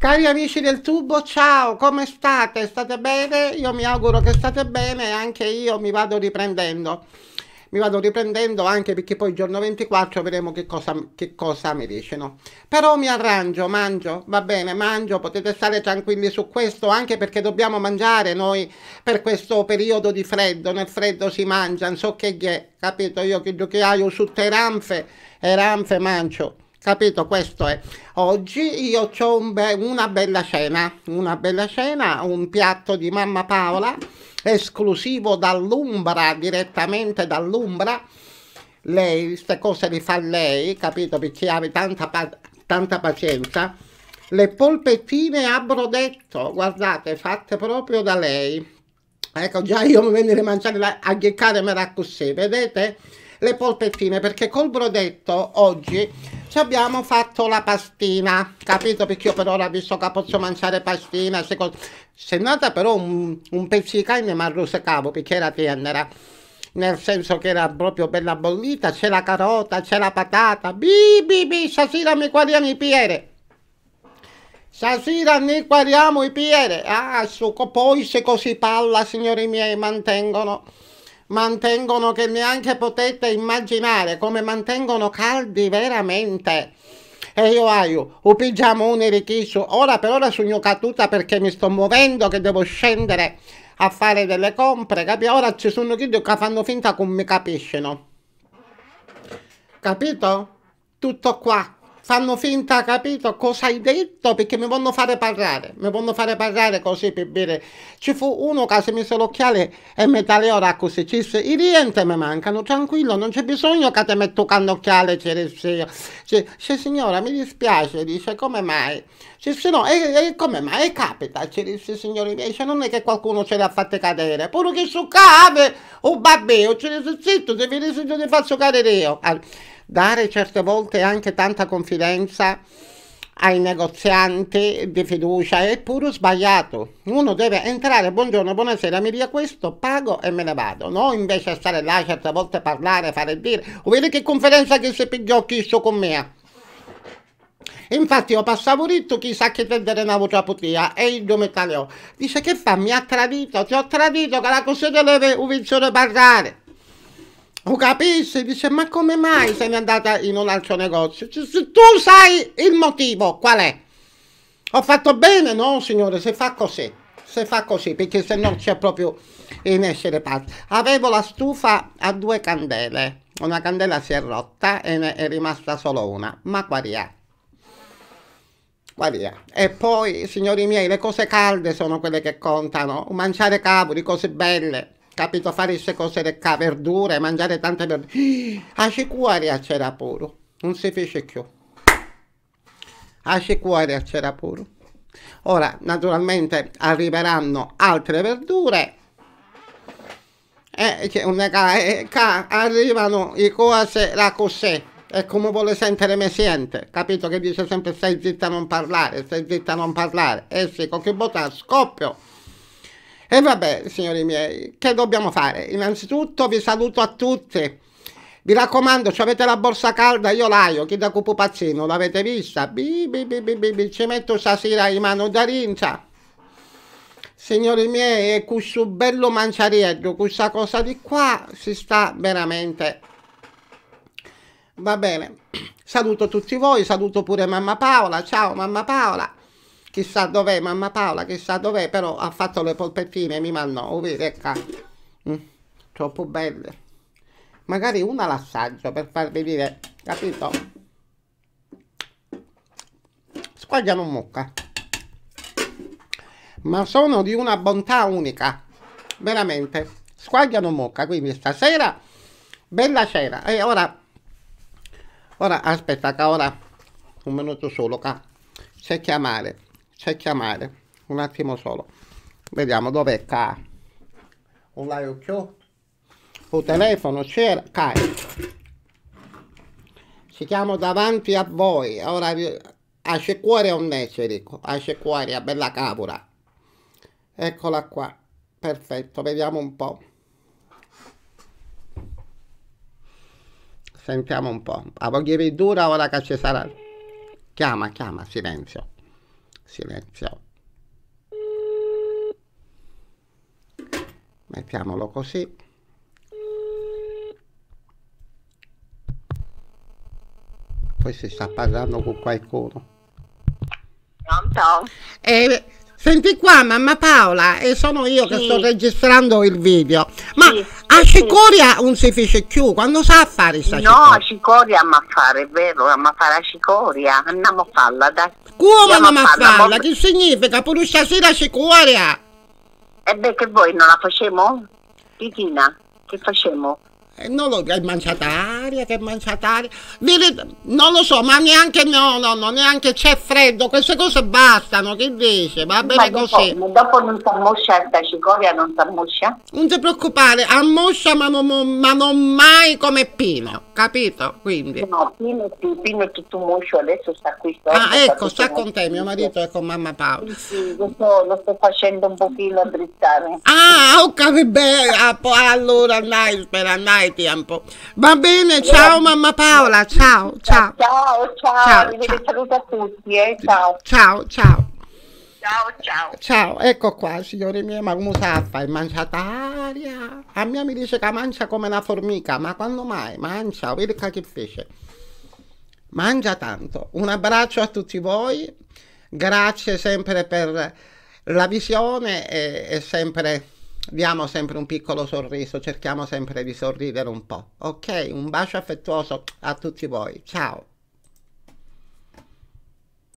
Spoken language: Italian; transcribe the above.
Cari amici del tubo, ciao, come state? State bene? Io mi auguro che state bene e anche io mi vado riprendendo. Mi vado riprendendo anche perché poi il giorno 24 vedremo che cosa, che cosa mi dicono. Però mi arrangio, mangio, va bene, mangio, potete stare tranquilli su questo anche perché dobbiamo mangiare noi per questo periodo di freddo. Nel freddo si mangia, non so che è, capito io che giochiaio su te ranfe e ranfe mangio. Capito? Questo è. Oggi io ho un be una bella cena, una bella cena, un piatto di mamma Paola, esclusivo dall'Umbra, direttamente dall'Umbra. Lei, queste cose le fa lei, capito? Perché ha tanta, pa tanta pazienza. Le polpettine a brodetto, guardate, fatte proprio da lei. Ecco, già io mi venire a mangiare la, a ghiccare me la così, vedete? Le polpettine, perché col brodetto oggi ci abbiamo fatto la pastina, capito? Perché io per ora, visto che posso mangiare pastina, se è nata però un, un pezzo di carne mi arrosecavo perché era tenera, nel senso che era proprio bella bollita, c'è la carota, c'è la patata, bi bi bi, stasera mi guariamo i piedi, Stasera mi guariamo i piedi, ah, succo, poi se così palla, signori miei, mantengono mantengono che neanche potete immaginare come mantengono caldi veramente. E io aio, un pigiamone richiesto, ora per ora sono caduta perché mi sto muovendo che devo scendere a fare delle compre, capi? Ora ci sono chi che fanno finta che non mi capiscono. Capito? Tutto qua fanno finta, capito, cosa hai detto, perché mi vogliono fare parlare, mi vogliono fare parlare così per bere. Ci fu uno che si mise l'occhiale e mi tagliò così, ci disse, i riente mi mancano, tranquillo, non c'è bisogno che ti metto cannocchiale, c'è io. Dice, signora, mi dispiace, dice, come mai? Ci disse, no, e, e come mai? E capita, c'è il signori invece cioè, non è che qualcuno ce l'ha fatta cadere, pure che su cave, oh, o oh, babbeo, ci disse, zitto, se vi di faccio cadere io. Allora, dare certe volte anche tanta confidenza ai negozianti di fiducia è pure sbagliato. Uno deve entrare, buongiorno, buonasera, mi dia questo, pago e me ne vado. No, invece stare là certe volte parlare, fare dire. O vedi che conferenza che si pigliò chissà con me. Infatti ho passato ritto, chissà che vendere una voce potia, e il mio tagliò. Dice che fa, mi ha tradito, ti ho tradito, che la cosa deve uvinzione parlare. Lo capisci? Dice, ma come mai se n'è andata in un altro negozio? se tu sai il motivo, qual è? Ho fatto bene? No, signore, se fa così. Se fa così, perché se no c'è proprio in essere parte. Avevo la stufa a due candele. Una candela si è rotta e ne è rimasta solo una. Ma qua guaria. Guaria. E poi, signori miei, le cose calde sono quelle che contano. Mangiare cavoli, cose belle capito, fare queste cose le verdure, mangiare tante verdure. A cuore c'era puro, non si fece più. A cuore c'era puro. Ora, naturalmente, arriveranno altre verdure. E eh, c'è una eh, ca, arrivano i cose la cos'è. E come vuole sentire me siente, capito che dice sempre stai zitta a non parlare, stai zitta a non parlare, e eh con che botta scoppio. E vabbè, signori miei, che dobbiamo fare? Innanzitutto vi saluto a tutti. Vi raccomando, se avete la borsa calda, io l'aio, chi da cupo pazzino, l'avete vista? Bi, bi, bi, bi, bi, ci metto stasera in mano da rincia. Signori miei, e questo bello manciariello, questa cosa di qua, si sta veramente... Va bene, saluto tutti voi, saluto pure mamma Paola, ciao mamma Paola chissà dov'è mamma Paola, chissà dov'è, però ha fatto le polpettine mi mandò, oh, vedete ecco mm, troppo belle. Magari una l'assaggio per farvi dire capito? squagliano mucca. Ma sono di una bontà unica, veramente. squagliano mucca, quindi stasera bella cena. E ora, ora aspetta, che ora un minuto solo, ca, se chiamare c'è chiamare un attimo solo vediamo dov'è K un laio chiù un telefono c'era K ci chiamo davanti a voi ora asce cuore un nece dico asce cuore a bella cavura eccola qua perfetto vediamo un po' sentiamo un po' a voi dura ora che ci sarà chiama chiama silenzio silenzio mettiamolo così poi si sta parlando con qualcuno pronto? E eh, Senti qua, mamma Paola, e sono io che sto registrando il video. Ma sì, a Cicoria sì. non si fece più, quando sa fare sta No, a Cicoria a fare, è vero, a fare a Cicoria, andiamo a farla, dai. Come andiamo a farla? Che significa? Pure stasera a Cicoria? E eh beh, che voi non la facciamo? Titina, che facciamo? Eh, non lo, è manciataria, che è manciataria. non lo so, ma neanche no, no, no, neanche c'è freddo, queste cose bastano, che invece va bene ma così. Dopo, dopo non si ammoscia da cicoria, non si ammoscia? Non ti preoccupare, ammoscia ma non, ma non mai come Pino, capito? Quindi. No, Pino, Pino è tutto moscio, adesso sta qui. Sta ah, ecco, sta con te, mio marito è con mamma Paola. Sì, sì lo, so, lo sto facendo un pochino a drizzare. Ah, ok, bene, allora andai, spera, andai hai tempo. Va bene, ciao eh. mamma Paola, ciao, ciao. Ciao, ciao, ciao, ciao. saluto a tutti, eh, ciao. Ciao, ciao. Ciao, ciao. Ciao, ecco qua, signori miei, ma come sa fare? Mangiata aria. A mia mi dice che mangia come una formica, ma quando mai? Mangia, vedi che fece. Mangia tanto. Un abbraccio a tutti voi, grazie sempre per la visione e, e sempre diamo sempre un piccolo sorriso, cerchiamo sempre di sorridere un po'. Ok, un bacio affettuoso a tutti voi. Ciao.